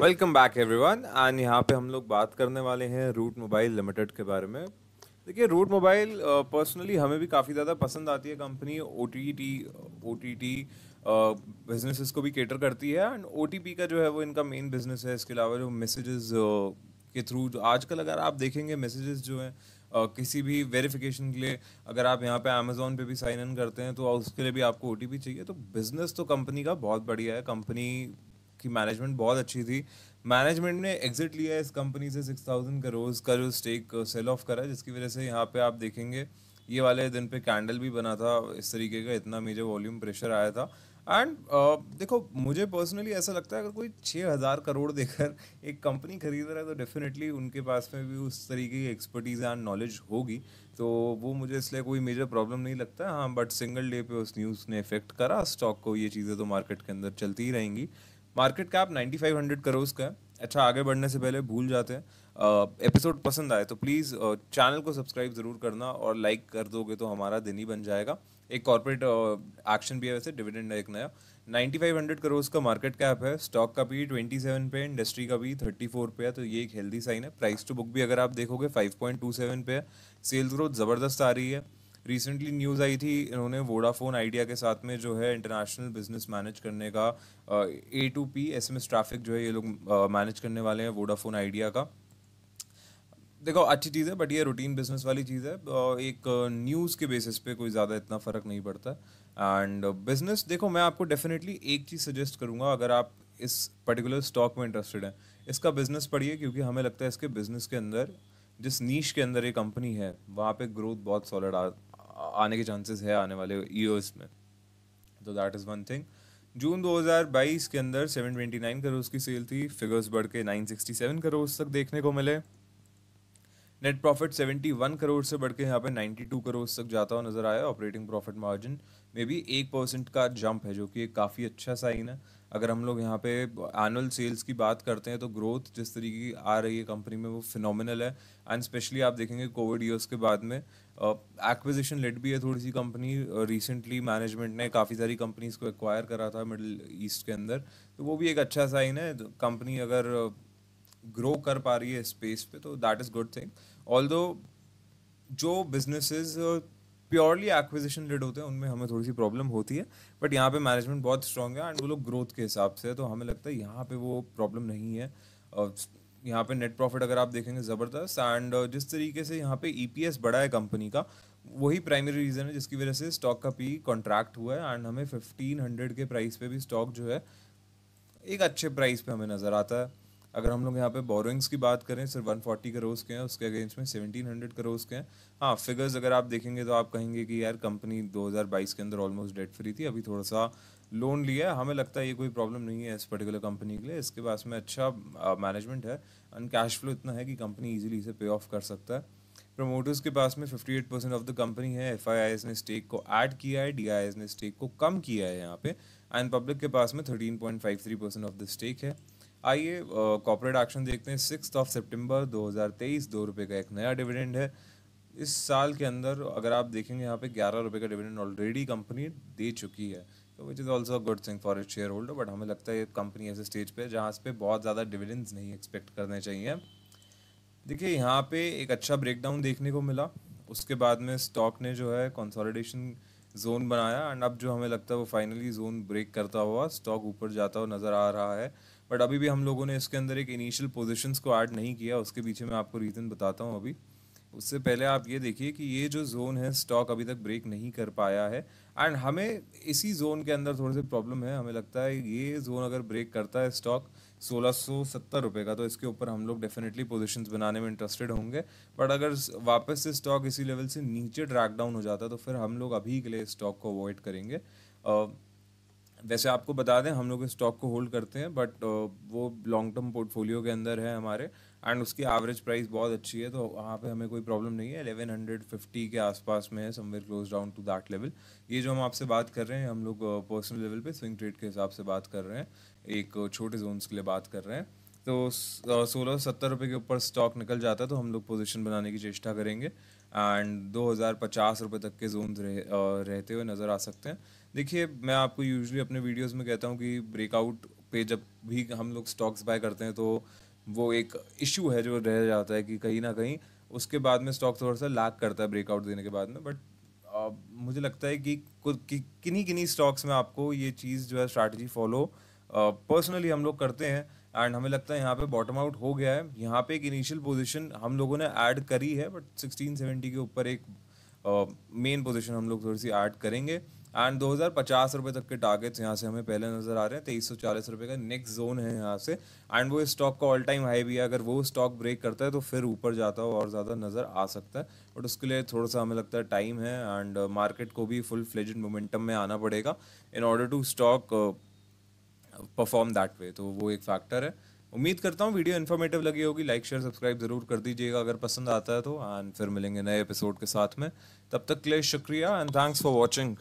welcome back everyone and यहाँ पे हम लोग बात करने वाले हैं रूट मोबाइल लिमिटेड के बारे में देखिए रूट मोबाइल पर्सनली हमें भी काफ़ी ज़्यादा पसंद आती है company O T T O T T businesses को भी केटर करती है एंड ओ टी पी का जो है वो इनका मेन बिजनेस है इसके अलावा जो मैसेजेस के थ्रू आजकल अगर आप देखेंगे मैसेजेस जो हैं Uh, किसी भी वेरिफिकेशन के लिए अगर आप यहाँ पे अमेजोन पे भी साइन इन करते हैं तो उसके लिए भी आपको ओ चाहिए तो बिज़नेस तो कंपनी का बहुत बढ़िया है कंपनी की मैनेजमेंट बहुत अच्छी थी मैनेजमेंट ने एग्जिट लिया इस कंपनी से सिक्स थाउजेंड करोड़ का जो स्टेक सेल ऑफ करा जिसकी वजह से यहाँ पे आप देखेंगे ये वाले दिन पे कैंडल भी बना था इस तरीके का इतना मेजर वॉल्यूम प्रेशर आया था एंड uh, देखो मुझे पर्सनली ऐसा लगता है अगर कोई छः हज़ार करोड़ देकर एक कंपनी खरीद रहा है तो डेफिनेटली उनके पास में भी उस तरीके की एक्सपर्टीज़ एंड नॉलेज होगी तो वो मुझे इसलिए कोई मेजर प्रॉब्लम नहीं लगता हाँ बट सिंगल डे पे उस न्यूज़ ने इफेक्ट करा स्टॉक को ये चीज़ें तो मार्केट के अंदर चलती ही रहेंगी मार्केट कैप 9500 करोड़ का है अच्छा आगे बढ़ने से पहले भूल जाते हैं एपिसोड पसंद आए तो प्लीज़ चैनल को सब्सक्राइब ज़रूर करना और लाइक कर दोगे तो हमारा दिन ही बन जाएगा एक कॉरपोरेट एक्शन भी है वैसे डिविडेंड है एक नया 9500 करोड़ का मार्केट कैप है स्टॉक का भी 27 पे इंडस्ट्री का भी 34 पे है तो ये एक हेल्दी साइन है प्राइस टू बुक भी अगर आप देखोगे 5.27 पे है सेल्स ग्रोथ ज़बरदस्त आ रही है रिसेंटली न्यूज़ आई थी इन्होंने वोडाफोन आइडिया के साथ में जो है इंटरनेशनल बिजनेस मैनेज करने का A to P S M S traffic जो है ये लोग मैनेज करने वाले हैं वोडाफोन आइडिया का देखो अच्छी चीज़ है बट ये रूटीन बिजनेस वाली चीज़ है एक न्यूज़ के बेसिस पे कोई ज़्यादा इतना फ़र्क नहीं पड़ता एंड बिजनेस देखो मैं आपको डेफिनेटली एक चीज़ सजेस्ट करूँगा अगर आप इस पर्टिकुलर स्टॉक में इंटरेस्टेड हैं इसका बिजनेस पढ़िए क्योंकि हमें लगता है इसके बिजनेस के अंदर जिस नीच के अंदर ये कंपनी है वहाँ पे ग्रोथ बहुत सॉलिड आ, आने के चांसेस है आने वाले ईयर्स में तो that is one thing June 2022 के अंदर 729 करोड़ की सेल थी फिगर्स बढ़ के 967 करोड़ तक देखने को मिले नेट प्रॉफिट 71 करोड़ से बढ़ के यहाँ पे 92 करोड़ तक जाता हुआ नजर आया ऑपरेटिंग प्रॉफिट मार्जिन में भी एक परसेंट का जंप है जो कि काफ़ी अच्छा साइन है अगर हम लोग यहाँ पे एनुअल सेल्स की बात करते हैं तो ग्रोथ जिस तरीके की आ रही है कंपनी में वो फिनोमिनल है एंड स्पेशली आप देखेंगे कोविड ईयर्स के बाद में एक्विजिशन uh, लेट भी है थोड़ी सी कंपनी रिसेंटली मैनेजमेंट ने काफ़ी सारी कंपनीज को एक्वायर करा था मिडिल ईस्ट के अंदर तो वो भी एक अच्छा साइन है कंपनी तो अगर ग्रो कर पा रही है स्पेस पे तो that is good thing all जो बिजनेसेस प्योरली एक्विजिशन रिड होते हैं उनमें हमें थोड़ी सी प्रॉब्लम होती है बट यहाँ पे मैनेजमेंट बहुत स्ट्रॉन्ग है एंड वो लोग ग्रोथ के हिसाब से तो हमें लगता है यहाँ पे वो प्रॉब्लम नहीं है यहाँ पे नेट प्रॉफिट अगर आप देखेंगे ज़बरदस्त एंड जिस तरीके से यहाँ पे ई e बढ़ा है कंपनी का वही प्राइमरी रीज़न है जिसकी वजह से स्टॉक का पी कॉन्ट्रैक्ट e हुआ है एंड हमें फिफ्टीन हंड्रेड के प्राइस पे भी स्टॉक जो है एक अच्छे प्राइस पे हमें नज़र आता है अगर हम लोग यहाँ पे बोरोइंग्स की बात करें सिर्फ वन फोर्टी करोज के हैं उसके अगेंस्ट में सेवनटीन हंड्रेड करोज के हैं हाँ फिगर्स अगर आप देखेंगे तो आप कहेंगे कि यार कंपनी दो हज़ार बाईस के अंदर ऑलमोस्ट डेट फ्री थी अभी थोड़ा सा लोन लिया है हमें लगता है ये कोई प्रॉब्लम नहीं है इस पर्टिकुलर कंपनी के लिए इसके पास में अच्छा मैनेजमेंट है एंड कैश फ्लो इतना है कि कंपनी ईजिली इसे पे ऑफ कर सकता है प्रमोटर्स के पास में fifty eight percent of the company है एफ आई आई एस ने स्टेक को ऐड किया है डी आई एस ने स्टेक को कम किया है यहाँ पे एंड पब्लिक के पास में thirteen point five three percent of the stake है आइए कॉर्पोरेट एक्शन देखते हैं सिक्स ऑफ सितंबर 2023 दो रुपये का एक नया डिविडेंड है इस साल के अंदर अगर आप देखेंगे यहाँ पे ग्यारह रुपये का डिविडेंड ऑलरेडी कंपनी दे चुकी है तो which is also good thing for it shareholder but हमें लगता है ये कंपनी ऐसे स्टेज पर जहाँ पे पर बहुत ज़्यादा डिविडेंड्स नहीं एक्सपेक्ट करने चाहिए देखिए यहाँ पे एक अच्छा ब्रेकडाउन देखने को मिला उसके बाद में स्टॉक ने जो है कंसोलिडेशन जोन बनाया एंड अब जो हमें लगता है वो फाइनली जोन ब्रेक करता हुआ स्टॉक ऊपर जाता हुआ नज़र आ रहा है बट अभी भी हम लोगों ने इसके अंदर एक इनिशियल पोजिशन को ऐड नहीं किया उसके पीछे मैं आपको रीज़न बताता हूँ अभी उससे पहले आप ये देखिए कि ये जो जोन है स्टॉक अभी तक ब्रेक नहीं कर पाया है एंड हमें इसी जोन के अंदर थोड़े से प्रॉब्लम है हमें लगता है ये जोन अगर ब्रेक करता है स्टॉक सोलह सौ सत्तर का तो इसके ऊपर हम लोग डेफिनेटली पोजिशन बनाने में इंटरेस्टेड होंगे बट अगर वापस से स्टॉक इसी लेवल से नीचे ड्रैक डाउन हो जाता है तो फिर हम लोग अभी के लिए स्टॉक को अवॉइड करेंगे uh, वैसे आपको बता दें हम लोग स्टॉक को होल्ड करते हैं बट वो लॉन्ग टर्म पोर्टफोलियो के अंदर है हमारे एंड उसकी एवरेज प्राइस बहुत अच्छी है तो वहाँ पे हमें कोई प्रॉब्लम नहीं है एलेवन हंड्रेड फिफ्टी के आसपास में है somewhere close down to that level ये जो हम आपसे बात कर रहे हैं हम लोग पर्सनल uh, लेवल पे स्विंग ट्रेड के हिसाब से बात कर रहे हैं एक uh, छोटे जोन्स के लिए बात कर रहे हैं तो uh, सोलह सत्तर रुपये के ऊपर स्टॉक निकल जाता है तो हम लोग पोजिशन बनाने की चेष्टा करेंगे एंड दो हज़ार पचास रुपये तक के जोन रह, रहते हुए नज़र आ सकते हैं देखिए मैं आपको यूजली अपने वीडियोज़ में कहता हूँ कि ब्रेकआउट पे जब भी हम लोग स्टॉक्स बाय करते हैं तो वो एक इशू है जो रह जाता है कि कहीं ना कहीं उसके बाद में स्टॉक थोड़ा सा लैक करता है ब्रेकआउट देने के बाद में बट uh, मुझे लगता है कि किन्हीं किन्हीं स्टॉक्स में आपको ये चीज़ जो है स्ट्रैटेजी फॉलो पर्सनली हम लोग करते हैं एंड हमें लगता है यहाँ पे बॉटम आउट हो गया है यहाँ पे एक इनिशियल पोजीशन हम लोगों ने ऐड करी है बट सिक्सटीन के ऊपर एक मेन uh, पोजीशन हम लोग थोड़ी सी ऐड करेंगे एंड दो हज़ार पचास रुपये तक के टारगेट्स यहाँ से हमें पहले नज़र आ रहे हैं तेईस सौ चालीस रुपये का नेक्स्ट जोन है यहाँ से एंड वो स्टॉक का ऑल टाइम हाई भी है अगर वो स्टॉक ब्रेक करता है तो फिर ऊपर जाता है और ज़्यादा नज़र आ सकता है बट उसके लिए थोड़ा सा हमें लगता है टाइम है एंड मार्केट को भी फुल फ्लेज मोमेंटम में आना पड़ेगा in order to stock perform that way तो वो एक फैक्टर है उम्मीद करता हूँ वीडियो इन्फॉर्मेटिव लगी होगी लाइक शेयर सब्सक्राइब जरूर कर दीजिएगा अगर पसंद आता है तो एंड फिर मिलेंगे नए एपिसोड के साथ में तब तक के लिए शुक्रिया एंड थैंक्स फॉर वॉचिंग